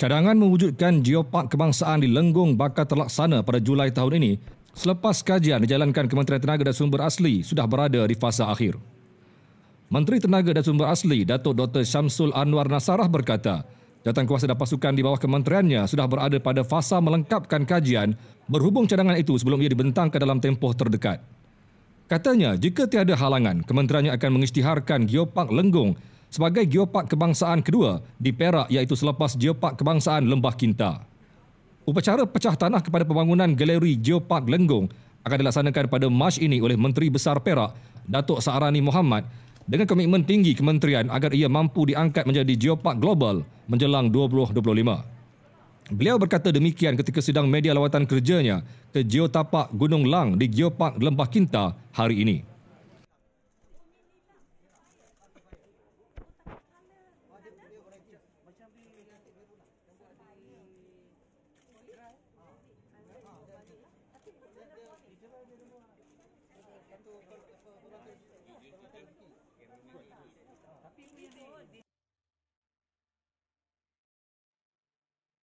Cadangan mewujudkan geopark kebangsaan di Lenggong bakal terlaksana pada Julai tahun ini selepas kajian dijalankan Kementerian Tenaga dan Sumber Asli sudah berada di fasa akhir. Menteri Tenaga dan Sumber Asli Datuk Dr. Syamsul Anwar Nasarah berkata, jatuan kuasa dan pasukan di bawah kementeriannya sudah berada pada fasa melengkapkan kajian berhubung cadangan itu sebelum ia dibentang ke dalam tempoh terdekat. Katanya, jika tiada halangan, kementeriannya akan mengisytiharkan geopark Lenggong sebagai geopark kebangsaan kedua di Perak iaitu selepas geopark kebangsaan Lembah Kinta. Upacara pecah tanah kepada pembangunan galeri geopark Lenggong akan dilaksanakan pada Mac ini oleh Menteri Besar Perak, Datuk Saarani Muhammad dengan komitmen tinggi kementerian agar ia mampu diangkat menjadi geopark global menjelang 2025. Beliau berkata demikian ketika sidang media lawatan kerjanya ke Geotapak Gunung Lang di Geopark Lembah Kinta hari ini. macam ni macam ni tapi